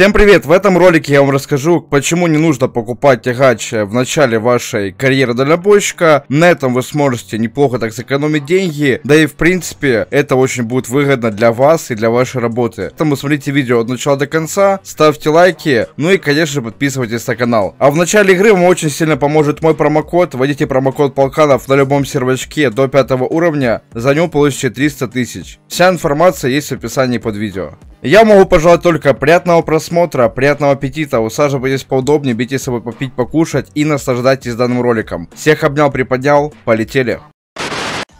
Всем привет! В этом ролике я вам расскажу, почему не нужно покупать тягач в начале вашей карьеры дальнобойщика. На этом вы сможете неплохо так сэкономить деньги, да и в принципе это очень будет выгодно для вас и для вашей работы. Поэтому смотрите видео от начала до конца, ставьте лайки, ну и конечно подписывайтесь на канал. А в начале игры вам очень сильно поможет мой промокод. Вводите промокод Полканов на любом сервачке до 5 уровня, за него получите 300 тысяч. Вся информация есть в описании под видео. Я могу пожелать только приятного просмотра, приятного аппетита, усаживайтесь поудобнее, бейте с собой попить, покушать и наслаждайтесь данным роликом. Всех обнял, приподнял, полетели.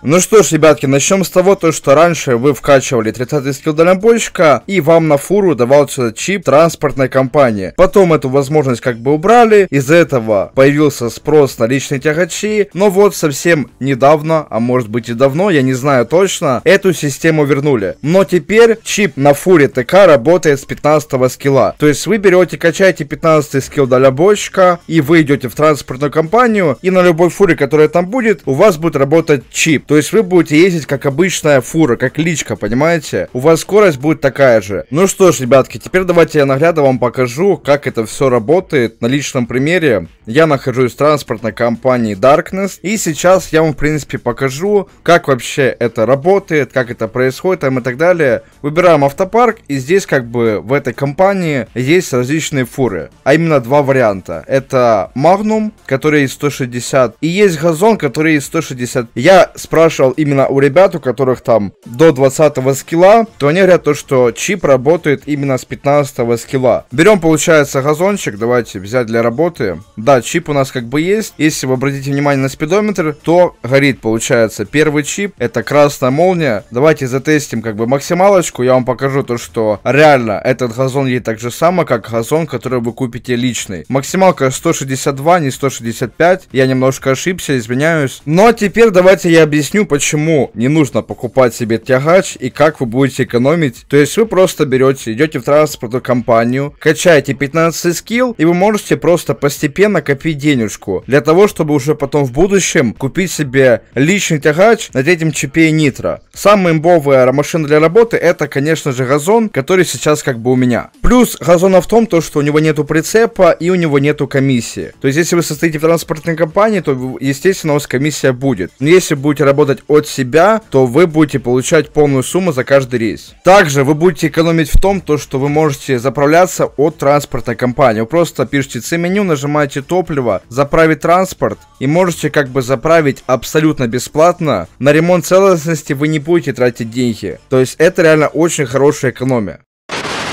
Ну что ж, ребятки, начнем с того, то, что раньше вы вкачивали 30 скилл дальнобойщика, и вам на фуру давался чип транспортной компании. Потом эту возможность как бы убрали, из-за этого появился спрос на личные тягачи, но вот совсем недавно, а может быть и давно, я не знаю точно, эту систему вернули. Но теперь чип на фуре ТК работает с 15 скилла. То есть вы берете, качаете 15 скилл дальнобойщика, и вы идете в транспортную компанию, и на любой фуре, которая там будет, у вас будет работать чип. То есть вы будете ездить как обычная фура, как личка, понимаете? У вас скорость будет такая же. Ну что ж, ребятки, теперь давайте я наглядно вам покажу, как это все работает на личном примере. Я нахожусь в транспортной компании Darkness, и сейчас я вам, в принципе, покажу, как вообще это работает, как это происходит там и так далее. Выбираем автопарк, и здесь как бы в этой компании есть различные фуры, а именно два варианта. Это Magnum, который 160, и есть Газон, который 160. Я спрашиваю спрашивал именно у ребят, у которых там до 20 скилла, то они говорят то, что чип работает именно с 15 скилла. Берем, получается, газончик, давайте взять для работы. Да, чип у нас как бы есть. Если вы обратите внимание на спидометр, то горит, получается, первый чип. Это красная молния. Давайте затестим как бы максималочку. Я вам покажу то, что реально этот газон ей так же само, как газон, который вы купите личный. Максималка 162, не 165. Я немножко ошибся, извиняюсь. Но теперь давайте я объясню объясню, почему не нужно покупать себе тягач и как вы будете экономить. То есть вы просто берете, идете в транспортную компанию, качаете 15 скилл, и вы можете просто постепенно копить денежку. Для того, чтобы уже потом в будущем купить себе личный тягач на третьем чипе нитро. Самая имбовая машина для работы это, конечно же, газон, который сейчас как бы у меня. Плюс газона в том, то, что у него нету прицепа и у него нету комиссии. То есть, если вы состоите в транспортной компании, то, естественно, у вас комиссия будет. Но если будете работать работать от себя, то вы будете получать полную сумму за каждый рейс. Также вы будете экономить в том, то, что вы можете заправляться от транспортной компании. Вы просто пишите C-меню, нажимаете топливо, заправить транспорт и можете как бы заправить абсолютно бесплатно. На ремонт целостности вы не будете тратить деньги. То есть это реально очень хорошая экономия.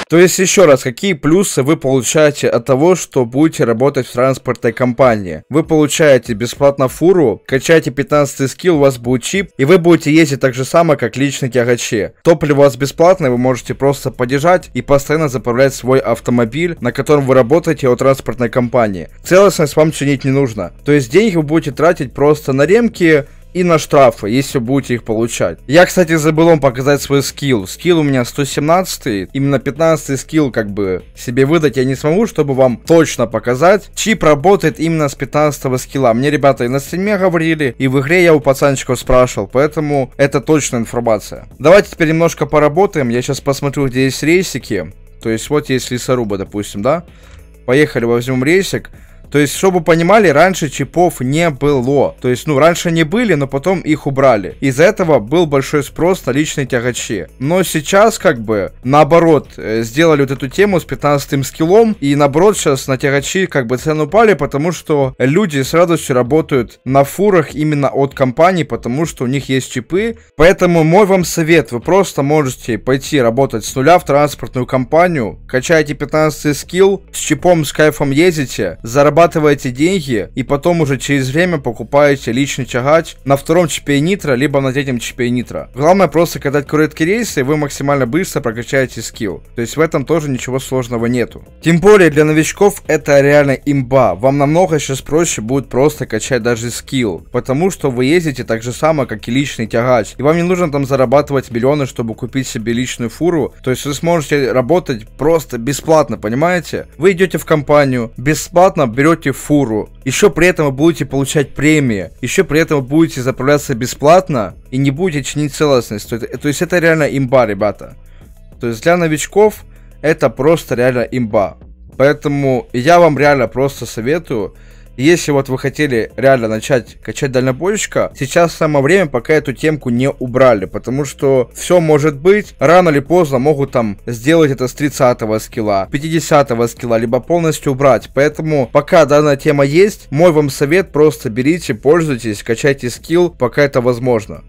То есть, еще раз, какие плюсы вы получаете от того, что будете работать в транспортной компании? Вы получаете бесплатно фуру, качаете 15 скилл, у вас будет чип, и вы будете ездить так же само, как личные тягачи. Топливо у вас бесплатное, вы можете просто подержать и постоянно заправлять свой автомобиль, на котором вы работаете от транспортной компании. Целостность вам чинить не нужно. То есть, деньги вы будете тратить просто на ремки, и на штрафы, если будете их получать. Я, кстати, забыл вам показать свой скилл. Скилл у меня 117, именно 15 скилл как бы себе выдать я не смогу, чтобы вам точно показать. Чип работает именно с 15 скилла. Мне ребята и на стриме говорили, и в игре я у пацанчиков спрашивал, поэтому это точная информация. Давайте теперь немножко поработаем, я сейчас посмотрю, где есть рейсики. То есть вот есть лесоруба, допустим, да? Поехали, возьмем рейсик. То есть, чтобы понимали, раньше чипов не было. То есть, ну, раньше не были, но потом их убрали. Из-за этого был большой спрос на личные тягачи. Но сейчас, как бы, наоборот, э, сделали вот эту тему с 15 скиллом, и наоборот, сейчас на тягачи, как бы, цены упали, потому что люди с радостью работают на фурах именно от компании, потому что у них есть чипы. Поэтому мой вам совет, вы просто можете пойти работать с нуля в транспортную компанию, качаете 15 скилл, с чипом, с кайфом ездите, заработаете зарабатываете деньги и потом уже через время покупаете личный тягач на втором чипе нитро, либо на третьем чипе нитро. Главное просто катать короткие рейсы, и вы максимально быстро прокачаете скилл. То есть в этом тоже ничего сложного нету. Тем более для новичков это реально имба. Вам намного сейчас проще будет просто качать даже скилл, потому что вы ездите так же самое, как и личный тягач. И вам не нужно там зарабатывать миллионы, чтобы купить себе личную фуру. То есть вы сможете работать просто бесплатно, понимаете? Вы идете в компанию, бесплатно берете берете фуру, еще при этом вы будете получать премии, еще при этом вы будете заправляться бесплатно и не будете чинить целостность. То, есть, э, то есть это реально имба, ребята. То есть для новичков это просто реально имба. Поэтому я вам реально просто советую если вот вы хотели реально начать качать дальнобойщика, сейчас самое время, пока эту темку не убрали, потому что все может быть, рано или поздно могут там сделать это с 30-го скилла, 50-го скилла, либо полностью убрать. Поэтому пока данная тема есть, мой вам совет просто берите, пользуйтесь, качайте скилл, пока это возможно.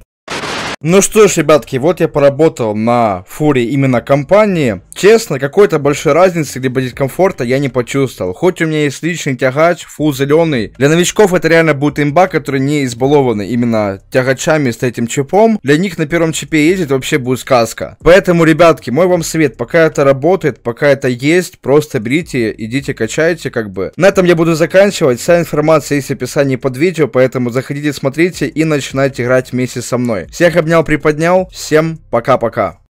Ну что ж, ребятки, вот я поработал на фуре именно компании. Честно, какой-то большой разницы для комфорта я не почувствовал. Хоть у меня есть личный тягач, фул зеленый. Для новичков это реально будет имба, который не избалованы именно тягачами с этим чипом. Для них на первом чипе ездить вообще будет сказка. Поэтому, ребятки, мой вам совет, пока это работает, пока это есть, просто берите, идите качайте, как бы. На этом я буду заканчивать. Вся информация есть в описании под видео, поэтому заходите, смотрите и начинайте играть вместе со мной. Всех обнимаю обнял, приподнял. Всем пока-пока.